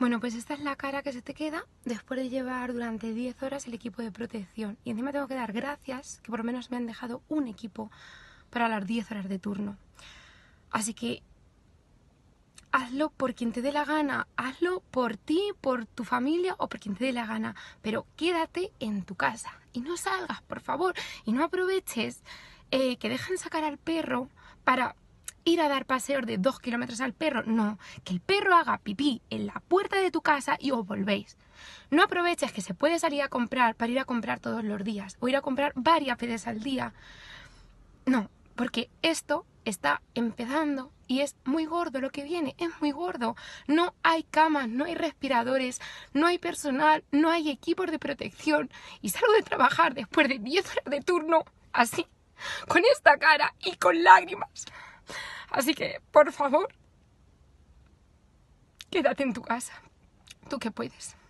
Bueno, pues esta es la cara que se te queda después de llevar durante 10 horas el equipo de protección. Y encima tengo que dar gracias que por lo menos me han dejado un equipo para las 10 horas de turno. Así que hazlo por quien te dé la gana, hazlo por ti, por tu familia o por quien te dé la gana, pero quédate en tu casa y no salgas, por favor, y no aproveches eh, que dejan sacar al perro para ir a dar paseos de dos kilómetros al perro, no, que el perro haga pipí en la puerta de tu casa y os volvéis. No aproveches que se puede salir a comprar para ir a comprar todos los días o ir a comprar varias veces al día. No, porque esto está empezando y es muy gordo lo que viene, es muy gordo. No hay camas, no hay respiradores, no hay personal, no hay equipos de protección y salgo de trabajar después de 10 horas de turno así, con esta cara y con lágrimas. Así que, por favor, quédate en tu casa, tú que puedes.